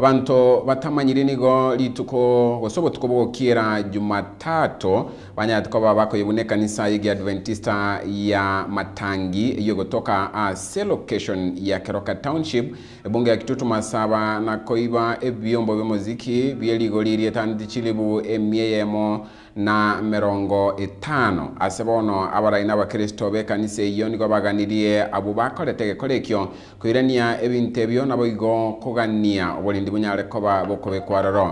abantu batamanyire nigo lituko gosobo tukobokira jumatatu banyatuko babako ni kanisa yigi adventista ya matangi iyo gotoka a ah, se location ya keroka township ebunge ya kitutu masaba na koiba ebiyombo nakoiba ebyombo byomuziki etandi tandichilibu emiyemo na merongo etano asebono bono abarai na abakristo bekanisa iyo niko baganirie abo bakorete gekorekio koirania ebinto ebio nabo igo kogania oborindi ndi munyale koba bokobe kwaroro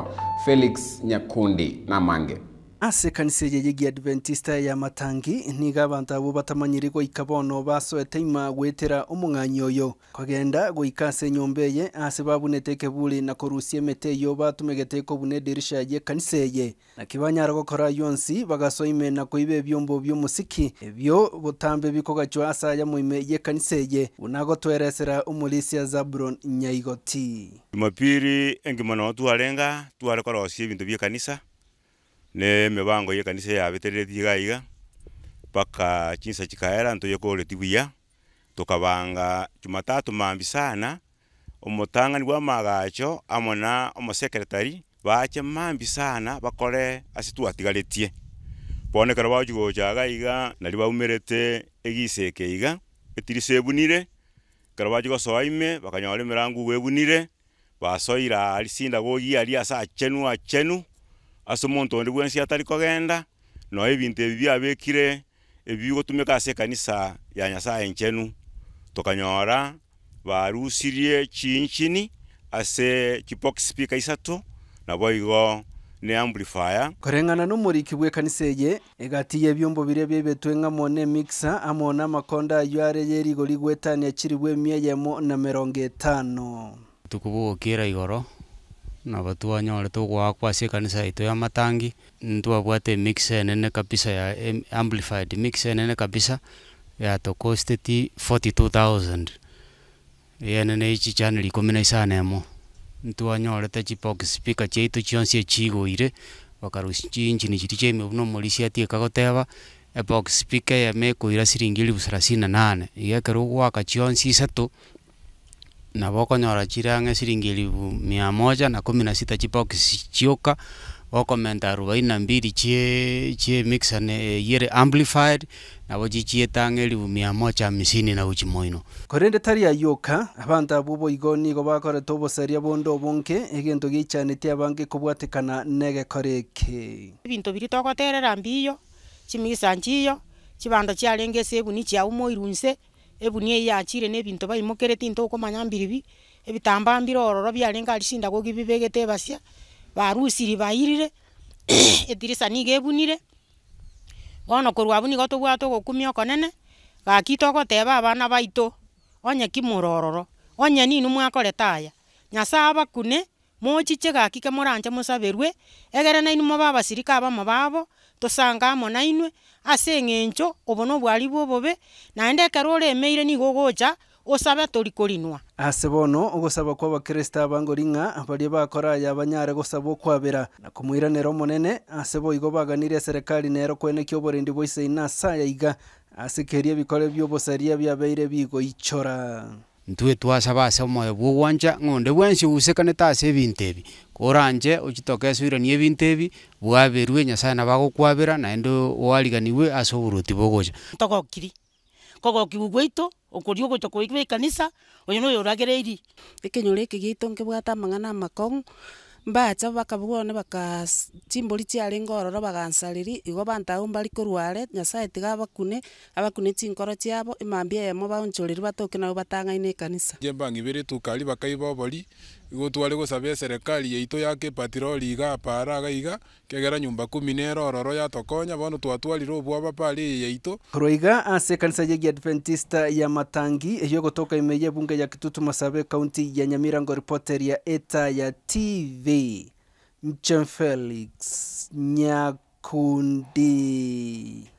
felix nyakundi namange ase asekanisa yeyegi adventista ya matangi niga abantu abo batamanyirigwo ikabono basoete ima gwetera omong'anyi oyo kogenda goika ase enyomba eye ase babunete ekeburi na korusia emete yo batumegete kobuna edirisha ye. eye naki banyara kora yonsi bagasoime na koiba ebyombo byomusiki ebyo botambe bikogachwa ase aya moime yekanisa eye buna gotweresera ya zabron nyaigoti jumapiri engima alenga twarenga tware korosia ebinto bia kanisa ne mibango ya kanisa yabetereretie iga iga mpaka chinsa chikaera ntoyekoreti buya tukabanga jumatatu mambi sana omotang'ani bwa amagacho amo na omosekretari bache mambi sana bakore ase twatigaretie bono ekero bagochigocha iga iga nali baumerete egiseke iga etirisa ebunire ekero bachigosoa ime bakanyora emirango igo ebunire basoire aria sindagogi aria ase achenu achenu ase omonto onde bwensi atari kogenda no ebinto ebi biabekire ebi bigotumeka ase ekanisa ya nyasaye enchenu tokanyora barusirie chinchini ase chipox speaker isato nabo igo ne amplifier korengana bwa ekanisa eye egati y'ebyombo bire byebetwe ng'amo ne mixer amo n'amakonda aywo areye erigo rigwetania chiri bwa emiya yemo na merongo etano igoro na batu banyore kwasi ekanisa yaito ya matangi ntwabwate emix enene kabisa ya amplified mixer enene kabisa yatokosteti 42000 yenene ichi chaneli ikomi na isano emo ntwanyorete chipok speaker chiaitu chionsi echigoire bakarusi chinchini chiri chia emibu na omori ciatieka goteba epok speaker yame siringi elibu sarasini na nane iga ekero ogwaka chionsi isato na bokonyora chirange siringi elibu mia moja na kumi na sita chibox chioka bokomenta arobaini na mbili chie chie mixer ne yere amplified nabo chichietanga elibu mia moja hamisini na uchi moino kore ndetari ayoka abanto abwo oboigoni igo bakoreta obosaria bonde obonke egento giaichanetie abange kobwatekana na egekoro eke ebinto biri togoterera mbiyo chimisa nchiyo chibando chiarenge sebu ni chiauma ebunia eyachire na ebinto baimokerete into okomanya mbiribi ebitamba mbire ororo biare ngari sindagwa gibibegete ebasia barusiri bairire edirisa niga ebunire bono korwa abu nigo tobwate okonene gaki togoteba abana baito onye ki onye ninu mwakoreta aya nyasaye abakune mochiche gaki moranche mosaberwe egere nainu mobabasirika abasirika abamo babo tosanga amo nainwe ase eng'encho obono obwari bwa obobe naende ekero oremeire nigo ogocha osabe torikorinwa ase bono ogosaba kwa abakristo abangoring'a baria bakora yabanyare gosaba okwabera na komoiranera omonene ase boigo baganire eserekari nero kwenekia oborendi bwaise ina ase yaiga ase keria ebikore biobosaria biabeire bigoichora ntue twasaba ase omoyo bwa ogwancha ng'onde bwensi gusekanete ase ebinto ebi oranche ochitokesuirania ebinto ebi bwaberwe nyasaye nabagokwabera naende oariganiwe ase oboruti bogocha ntogokiri kogokiwu gwaito okoria ogocha koigwa ekanisa oyo noyo oragereiri ekenyoro eke giaito nkebwate amang'ana amakong'u mbacha bakabu bono baka chimbori chiare ngororo bagansareri igo bantago mbari korware nyasaye tiga abakune abakune chinkoro chiabo emambia eyemo baonchoreri batoke nabo batang'aine ekanisa inche mbang'iberetwe kari bakai ba obori igo tware gosaba eserikari yaito yaka epatiroli iga apara iga iga kegera nyumba kumi nero ororo yatokonya bono twatwarire obwaba pare eye yaito roiga ase ekanisa ya adventista ya matangi eyogotoka ime imeye ebunge ya kitutu masabe kaunti ya nyamirango reporter ya eta ya tv mchen felix nyakundi